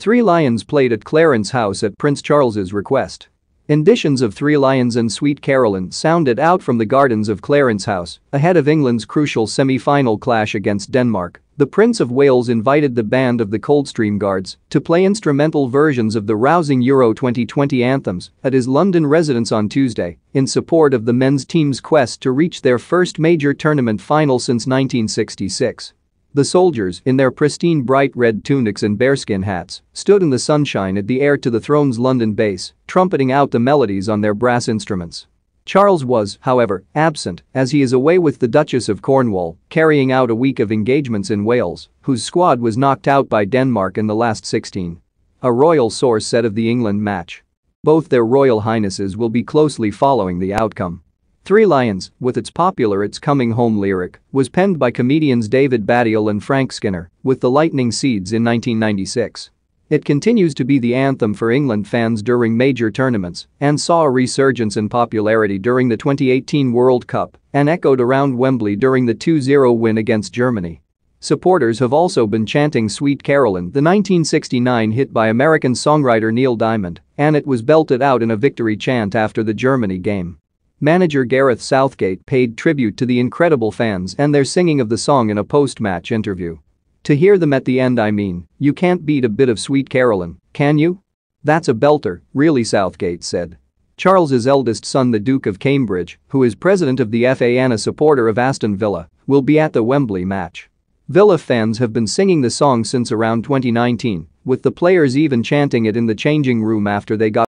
Three Lions played at Clarence House at Prince Charles's request. Editions of Three Lions and Sweet Caroline sounded out from the gardens of Clarence House, ahead of England's crucial semi-final clash against Denmark. The Prince of Wales invited the band of the Coldstream Guards to play instrumental versions of the rousing Euro 2020 anthems at his London residence on Tuesday in support of the men's team's quest to reach their first major tournament final since 1966. The soldiers, in their pristine bright red tunics and bearskin hats, stood in the sunshine at the heir to the throne's London base, trumpeting out the melodies on their brass instruments. Charles was, however, absent, as he is away with the Duchess of Cornwall, carrying out a week of engagements in Wales, whose squad was knocked out by Denmark in the last 16. A royal source said of the England match. Both their royal highnesses will be closely following the outcome. Three Lions, with its popular It's Coming Home lyric, was penned by comedians David Baddiel and Frank Skinner with the Lightning Seeds in 1996. It continues to be the anthem for England fans during major tournaments and saw a resurgence in popularity during the 2018 World Cup and echoed around Wembley during the 2-0 win against Germany. Supporters have also been chanting Sweet Carolyn, the 1969 hit by American songwriter Neil Diamond, and it was belted out in a victory chant after the Germany game. Manager Gareth Southgate paid tribute to the incredible fans and their singing of the song in a post-match interview. To hear them at the end I mean, you can't beat a bit of Sweet Carolyn, can you? That's a belter, really Southgate said. Charles's eldest son the Duke of Cambridge, who is president of the FA and a supporter of Aston Villa, will be at the Wembley match. Villa fans have been singing the song since around 2019, with the players even chanting it in the changing room after they got